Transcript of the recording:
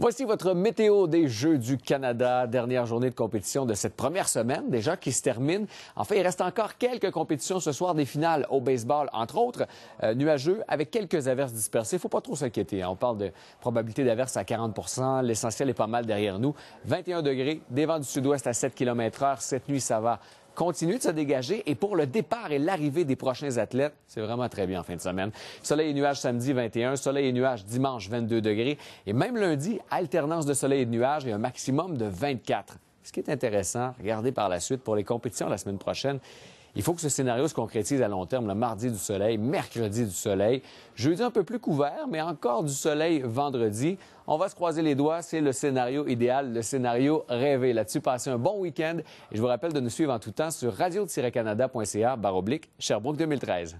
Voici votre météo des Jeux du Canada, dernière journée de compétition de cette première semaine déjà qui se termine. En fait, il reste encore quelques compétitions ce soir des finales au baseball, entre autres euh, nuageux avec quelques averses dispersées. Il faut pas trop s'inquiéter. Hein. On parle de probabilité d'averses à 40 L'essentiel est pas mal derrière nous. 21 degrés, des vents du sud-ouest à 7 km/h. Cette nuit, ça va continue de se dégager. Et pour le départ et l'arrivée des prochains athlètes, c'est vraiment très bien en fin de semaine. Soleil et nuages samedi 21, soleil et nuages dimanche 22 degrés. Et même lundi, alternance de soleil et de nuages et un maximum de 24. Ce qui est intéressant, regardez par la suite pour les compétitions la semaine prochaine. Il faut que ce scénario se concrétise à long terme, le mardi du soleil, mercredi du soleil, jeudi un peu plus couvert, mais encore du soleil vendredi. On va se croiser les doigts, c'est le scénario idéal, le scénario rêvé. Là-dessus, passez un bon week-end et je vous rappelle de nous suivre en tout temps sur radio-canada.ca baroblique Sherbrooke 2013.